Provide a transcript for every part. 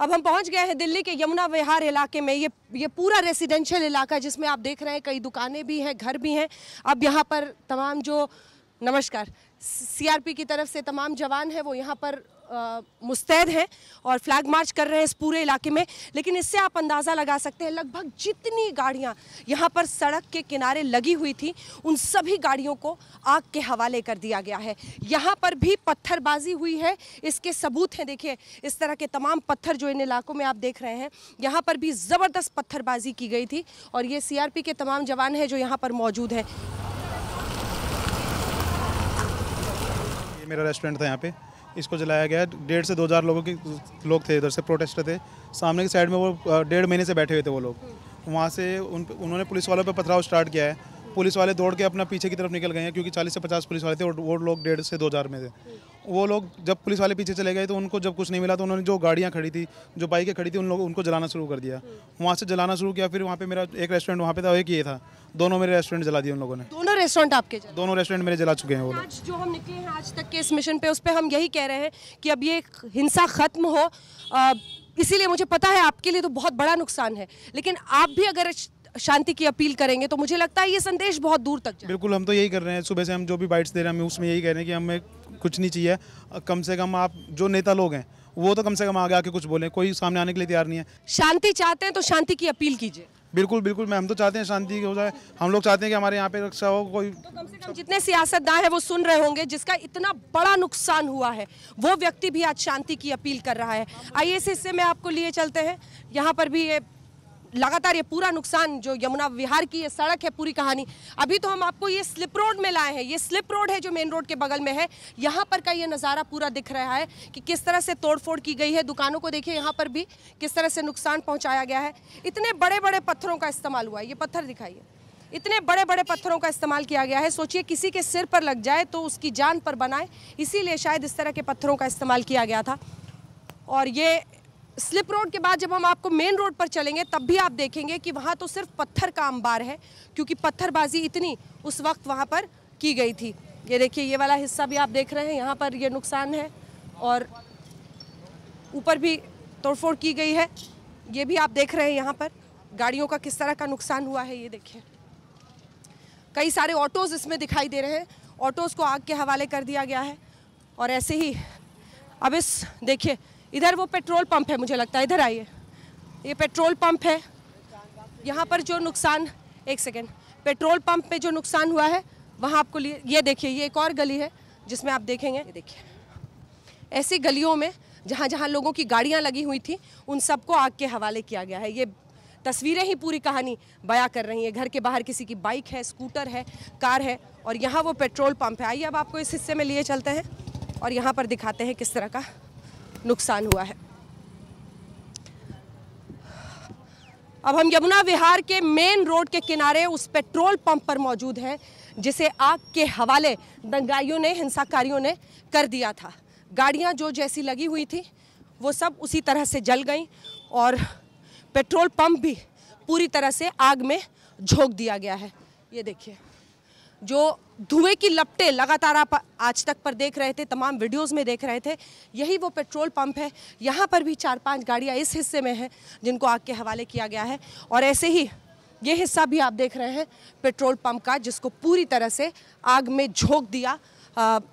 अब हम पहुंच गए हैं दिल्ली के यमुना विहार इलाके में ये ये पूरा रेसिडेंशियल इलाका है जिसमें आप देख रहे हैं कई दुकानें भी हैं घर भी हैं अब यहाँ पर तमाम जो नमस्कार सीआरपी की तरफ से तमाम जवान हैं वो यहाँ पर मुस्तैद हैं और फ्लैग मार्च कर रहे हैं इस पूरे इलाके में लेकिन इससे आप अंदाज़ा लगा सकते हैं लगभग जितनी गाड़ियां यहां पर सड़क के किनारे लगी हुई थी उन सभी गाड़ियों को आग के हवाले कर दिया गया है यहां पर भी पत्थरबाजी हुई है इसके सबूत हैं देखिए इस तरह के तमाम पत्थर जो इन इलाकों में आप देख रहे हैं यहाँ पर भी ज़बरदस्त पत्थरबाजी की गई थी और ये सी के तमाम जवान हैं जो यहाँ पर मौजूद हैं मेरा रेस्टोरेंट था यहाँ पे इसको जलाया गया डेढ़ से दो हज़ार लोगों के लोग थे इधर से प्रोटेस्टर थे सामने की साइड में वो डेढ़ महीने से बैठे हुए थे वो लोग वहाँ से उन उन्होंने पुलिस वालों पर पथराव स्टार्ट किया है पुलिस वाले दौड़ के अपना पीछे की तरफ निकल गए हैं क्योंकि 40 से 50 पुलिस वाले थे और वो लोग डेढ़ से दो हज़ार में थे वो लोग जब पुलिस वाले पीछे चले गए तो उनको जब कुछ नहीं मिला तो उन्होंने जो गाड़ियाँ खड़ी थी जो बाइकें खड़ी थी उन लोग उनको जलाना शुरू कर दिया वहाँ से जलाना शुरू किया फिर वहाँ पर मेरा एक रेस्टोरेंट वहाँ पर था एक ये था दोनों मेरे रेस्टोरेंट जला दिए उन लोगों ने दोनों रेस्टोरेंट आपके दोनों रेस्टोरेंट मेरे जला चुके हैं वो आज जो हम निकले हैं आज तक के इस मिशन पे उस पर हम यही कह रहे हैं कि अब ये हिंसा खत्म हो इसीलिए मुझे पता है आपके लिए तो बहुत बड़ा नुकसान है लेकिन आप भी अगर शांति की अपील करेंगे तो मुझे लगता है ये संदेश बहुत दूर तक जाए बिल्कुल हम तो यही कर रहे हैं सुबह से हम जो भी बाइट्स दे रहे हैं हमें उसमें यही कह रहे हैं कि हमें कुछ नहीं चाहिए कम से कम आप जो नेता लोग हैं वो तो कम से कम आगे आके कुछ बोले कोई सामने आने के लिए तैयार नहीं है शांति चाहते हैं तो शांति की अपील कीजिए बिल्कुल बिल्कुल मैं हम तो चाहते हैं शांति हो जाए हम लोग चाहते हैं कि हमारे यहाँ पे रक्षा हो कोई तो कम से कम जितने सियासतदान हैं वो सुन रहे होंगे जिसका इतना बड़ा नुकसान हुआ है वो व्यक्ति भी आज शांति की अपील कर रहा है आइए इस हिस्से में आपको लिए चलते हैं यहाँ पर भी ये लगातार ये पूरा नुकसान जो यमुना विहार की ये सड़क है पूरी कहानी अभी तो हम आपको ये स्लिप रोड में लाए हैं ये स्लिप रोड है जो मेन रोड के बगल में है यहाँ पर का ये नज़ारा पूरा दिख रहा है कि किस तरह से तोड़फोड़ की गई है दुकानों को देखिए यहाँ पर भी किस तरह से नुकसान पहुँचाया गया है इतने बड़े बड़े पत्थरों का इस्तेमाल हुआ है ये पत्थर दिखाइए इतने बड़े बड़े पत्थरों का इस्तेमाल किया गया है सोचिए किसी के सिर पर लग जाए तो उसकी जान पर बनाए इसीलिए शायद इस तरह के पत्थरों का इस्तेमाल किया गया था और ये स्लिप रोड के बाद जब हम आपको मेन रोड पर चलेंगे तब भी आप देखेंगे कि वहाँ तो सिर्फ पत्थर का अंबार है क्योंकि पत्थरबाजी इतनी उस वक्त वहाँ पर की गई थी ये देखिए ये वाला हिस्सा भी आप देख रहे हैं यहाँ पर ये नुकसान है और ऊपर भी तोड़फोड़ की गई है ये भी आप देख रहे हैं यहाँ पर गाड़ियों का किस तरह का नुकसान हुआ है ये देखिए कई सारे ऑटोज़ इसमें दिखाई दे रहे हैं ऑटोज़ को आग के हवाले कर दिया गया है और ऐसे ही अब इस देखिए इधर वो पेट्रोल पंप है मुझे लगता है इधर आइए ये पेट्रोल पंप है यहाँ पर जो नुकसान एक सेकेंड पेट्रोल पंप पे जो नुकसान हुआ है वहाँ आपको लिए ये देखिए ये एक और गली है जिसमें आप देखेंगे ये देखिए ऐसी गलियों में जहाँ जहाँ लोगों की गाड़ियाँ लगी हुई थी उन सबको आग के हवाले किया गया है ये तस्वीरें ही पूरी कहानी बयां कर रही हैं घर के बाहर किसी की बाइक है स्कूटर है कार है और यहाँ वो पेट्रोल पंप है आइए अब आपको इस हिस्से में लिए चलते हैं और यहाँ पर दिखाते हैं किस तरह का नुकसान हुआ है अब हम यमुना विहार के मेन रोड के किनारे उस पेट्रोल पंप पर मौजूद हैं जिसे आग के हवाले दंगाइयों ने हिंसाकारियों ने कर दिया था गाड़ियां जो जैसी लगी हुई थी वो सब उसी तरह से जल गईं और पेट्रोल पंप भी पूरी तरह से आग में झोंक दिया गया है ये देखिए जो धुएं की लपटे लगातार आप आज तक पर देख रहे थे तमाम वीडियोस में देख रहे थे यही वो पेट्रोल पंप है यहाँ पर भी चार पांच गाड़ियाँ इस हिस्से में हैं जिनको आग के हवाले किया गया है और ऐसे ही ये हिस्सा भी आप देख रहे हैं पेट्रोल पंप का जिसको पूरी तरह से आग में झोंक दिया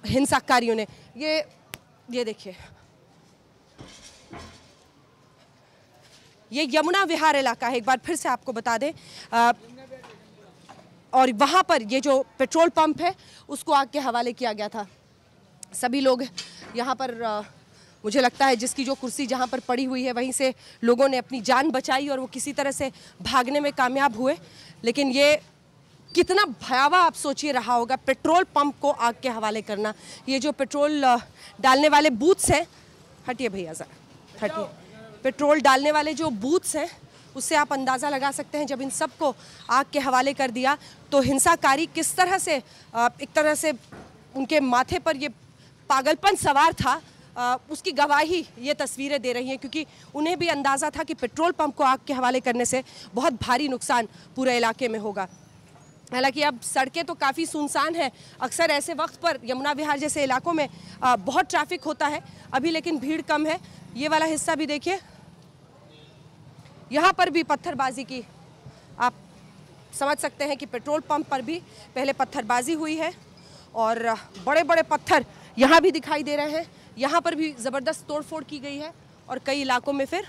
हिंसाकारियों ने ये ये देखिए ये यमुना विहार इलाका है एक बार फिर से आपको बता दें और वहाँ पर ये जो पेट्रोल पंप है उसको आग के हवाले किया गया था सभी लोग यहाँ पर आ, मुझे लगता है जिसकी जो कुर्सी जहाँ पर पड़ी हुई है वहीं से लोगों ने अपनी जान बचाई और वो किसी तरह से भागने में कामयाब हुए लेकिन ये कितना भयावह आप सोचिए रहा होगा पेट्रोल पंप को आग के हवाले करना ये जो पेट्रोल डालने वाले बूथ्स हैं हटिए भैया ज़रा हटिए पेट्रोल डालने वाले जो बूथ्स हैं उससे आप अंदाज़ा लगा सकते हैं जब इन सबको आग के हवाले कर दिया तो हिंसाकारी किस तरह से एक तरह से उनके माथे पर ये पागलपन सवार था उसकी गवाही ये तस्वीरें दे रही हैं क्योंकि उन्हें भी अंदाज़ा था कि पेट्रोल पंप को आग के हवाले करने से बहुत भारी नुकसान पूरे इलाके में होगा हालांकि अब सड़कें तो काफ़ी सुनसान हैं अक्सर ऐसे वक्त पर यमुना विहार जैसे इलाकों में बहुत ट्रैफिक होता है अभी लेकिन भीड़ कम है ये वाला हिस्सा भी देखिए यहाँ पर भी पत्थरबाजी की आप समझ सकते हैं कि पेट्रोल पंप पर भी पहले पत्थरबाजी हुई है और बड़े बड़े पत्थर यहाँ भी दिखाई दे रहे हैं यहाँ पर भी ज़बरदस्त तोड़फोड़ की गई है और कई इलाकों में फिर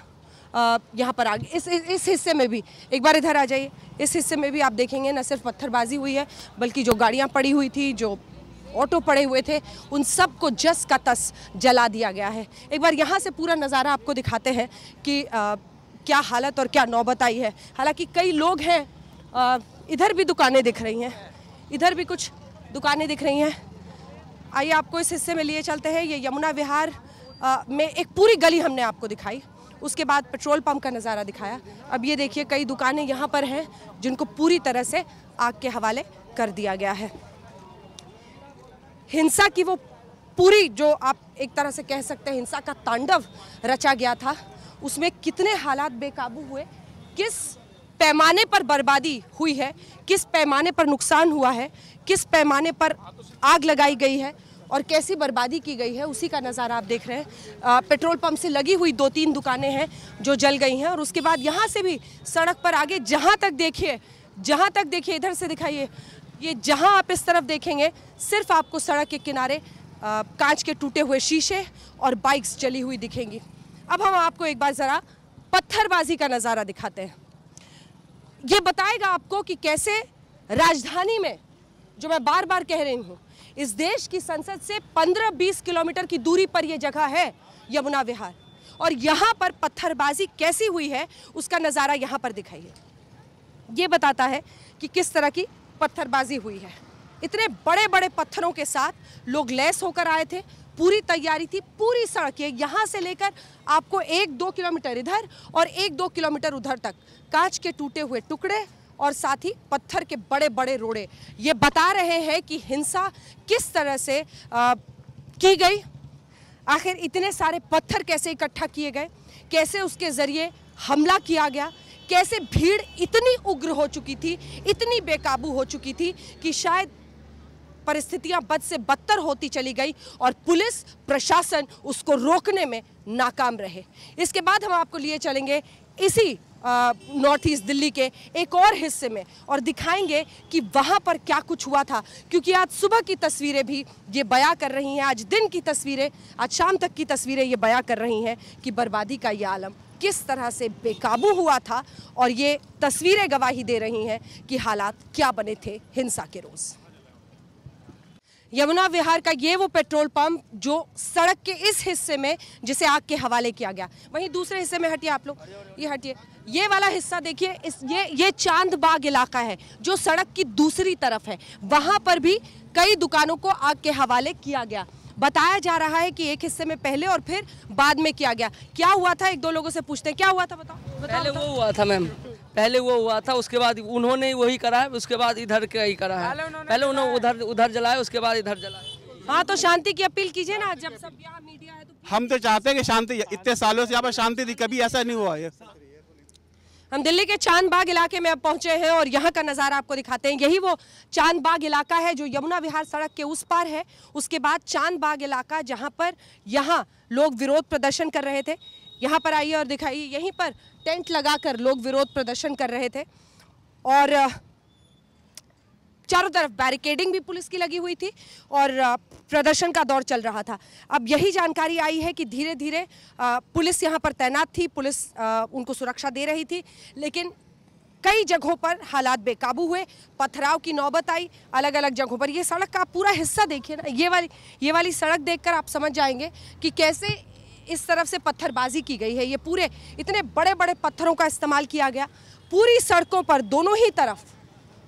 यहाँ पर आगे इस इस हिस्से में भी एक बार इधर आ जाइए इस हिस्से में भी आप देखेंगे न सिर्फ पत्थरबाजी हुई है बल्कि जो गाड़ियाँ पड़ी हुई थी जो ऑटो पड़े हुए थे उन सब को जस का तस जला दिया गया है एक बार यहाँ से पूरा नज़ारा आपको दिखाते हैं कि आ, क्या हालत और क्या नौबत आई है हालांकि कई लोग हैं इधर भी दुकानें दिख रही हैं इधर भी कुछ दुकानें दिख रही हैं आइए आपको इस हिस्से में लिए चलते हैं ये यमुना विहार में एक पूरी गली हमने आपको दिखाई उसके बाद पेट्रोल पंप का नज़ारा दिखाया अब ये देखिए कई दुकानें यहाँ पर हैं जिनको पूरी तरह से आग के हवाले कर दिया गया है हिंसा की वो पूरी जो आप एक तरह से कह सकते हैं हिंसा का तांडव रचा गया था उसमें कितने हालात बेकाबू हुए किस पैमाने पर बर्बादी हुई है किस पैमाने पर नुकसान हुआ है किस पैमाने पर आग लगाई गई है और कैसी बर्बादी की गई है उसी का नज़ारा आप देख रहे हैं आ, पेट्रोल पंप से लगी हुई दो तीन दुकानें हैं जो जल गई हैं और उसके बाद यहाँ से भी सड़क पर आगे जहाँ तक देखिए जहाँ तक देखिए इधर से दिखाइए ये जहाँ आप इस तरफ देखेंगे सिर्फ आपको सड़क के किनारे कांच के टूटे हुए शीशे और बाइक्स चली हुई दिखेंगी अब हम आपको एक बार ज़रा पत्थरबाजी का नज़ारा दिखाते हैं ये बताएगा आपको कि कैसे राजधानी में जो मैं बार बार कह रही हूँ इस देश की संसद से 15-20 किलोमीटर की दूरी पर यह जगह है यमुना विहार और यहाँ पर पत्थरबाजी कैसी हुई है उसका नज़ारा यहाँ पर दिखाइए ये बताता है कि किस तरह की पत्थरबाजी हुई है इतने बड़े बड़े पत्थरों के साथ लोग लैस होकर आए थे पूरी तैयारी थी पूरी सड़कें यहाँ से लेकर आपको एक दो किलोमीटर इधर और एक दो किलोमीटर उधर तक कांच के टूटे हुए टुकड़े और साथ ही पत्थर के बड़े बड़े रोड़े ये बता रहे हैं कि हिंसा किस तरह से आ, की गई आखिर इतने सारे पत्थर कैसे इकट्ठा किए गए कैसे उसके ज़रिए हमला किया गया कैसे भीड़ इतनी उग्र हो चुकी थी इतनी बेकाबू हो चुकी थी कि शायद परिस्थितियां बद से बदतर होती चली गई और पुलिस प्रशासन उसको रोकने में नाकाम रहे इसके बाद हम आपको लिए चलेंगे इसी नॉर्थ ईस्ट दिल्ली के एक और हिस्से में और दिखाएंगे कि वहाँ पर क्या कुछ हुआ था क्योंकि आज सुबह की तस्वीरें भी ये बयां कर रही हैं आज दिन की तस्वीरें आज शाम तक की तस्वीरें ये बयां कर रही हैं कि बर्बादी का ये आलम किस तरह से बेकाबू हुआ था और ये तस्वीरें गवाही दे रही हैं कि हालात क्या बने थे हिंसा के रोज़ यमुना विहार का ये वो पेट्रोल पंप जो सड़क के इस हिस्से में जिसे आग के हवाले किया गया वहीं दूसरे हिस्से में हटिए आप लोग ये हटिए ये वाला हिस्सा देखिए इस ये ये चांद बाग इलाका है जो सड़क की दूसरी तरफ है वहां पर भी कई दुकानों को आग के हवाले किया गया बताया जा रहा है कि एक हिस्से में पहले और फिर बाद में किया गया क्या हुआ था एक दो लोगों से पूछते हैं क्या हुआ था बताओ, बताओ पहले वो हुआ था मैम पहले वो हुआ था उसके बाद उन्होंने वही करा है उसके बाद इधर का ही करा है पहले उन्होंने उधर उधर जलाया उसके बाद इधर जलाया हाँ तो शांति की अपील कीजिए ना जब सब यहाँ मीडिया है तो हम तो चाहते हैं कि शांति इतने सालों से यहाँ पर शांति थी कभी ऐसा नहीं हुआ है हम दिल्ली के चांद बाग इलाके में अब पहुंचे हैं और यहाँ का नज़ारा आपको दिखाते हैं यही वो चांद बाग इलाका है जो यमुना विहार सड़क के उस पार है उसके बाद चांद बाग इलाका जहाँ पर यहाँ लोग विरोध प्रदर्शन कर रहे थे यहाँ पर आइए और दिखाइए यहीं पर टेंट लगाकर लोग विरोध प्रदर्शन कर रहे थे और चारों तरफ बैरिकेडिंग भी पुलिस की लगी हुई थी और प्रदर्शन का दौर चल रहा था अब यही जानकारी आई है कि धीरे धीरे पुलिस यहाँ पर तैनात थी पुलिस उनको सुरक्षा दे रही थी लेकिन कई जगहों पर हालात बेकाबू हुए पथराव की नौबत आई अलग अलग जगहों पर ये सड़क का पूरा हिस्सा देखिए ना ये वाली ये वाली सड़क देखकर आप समझ जाएंगे कि कैसे इस तरफ से पत्थरबाजी की गई है ये पूरे इतने बड़े बड़े पत्थरों का इस्तेमाल किया गया पूरी सड़कों पर दोनों ही तरफ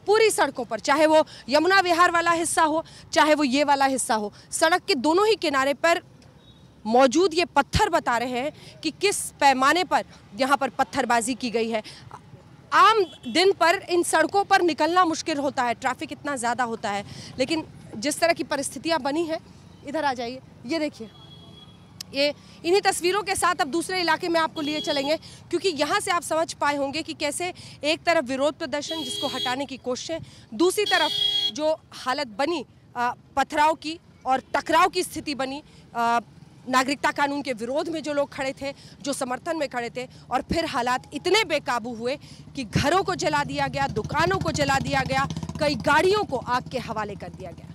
पूरी सड़कों पर चाहे वो यमुना विहार वाला हिस्सा हो चाहे वो ये वाला हिस्सा हो सड़क के दोनों ही किनारे पर मौजूद ये पत्थर बता रहे हैं कि किस पैमाने पर यहाँ पर पत्थरबाजी की गई है आम दिन पर इन सड़कों पर निकलना मुश्किल होता है ट्रैफिक इतना ज़्यादा होता है लेकिन जिस तरह की परिस्थितियाँ बनी हैं इधर आ जाइए ये देखिए ये इन्हीं तस्वीरों के साथ अब दूसरे इलाके में आपको लिए चलेंगे क्योंकि यहाँ से आप समझ पाए होंगे कि कैसे एक तरफ विरोध प्रदर्शन जिसको हटाने की कोशिशें दूसरी तरफ जो हालत बनी पथराव की और टकराव की स्थिति बनी आ, नागरिकता कानून के विरोध में जो लोग खड़े थे जो समर्थन में खड़े थे और फिर हालात इतने बेकाबू हुए कि घरों को जला दिया गया दुकानों को जला दिया गया कई गाड़ियों को आग के हवाले कर दिया गया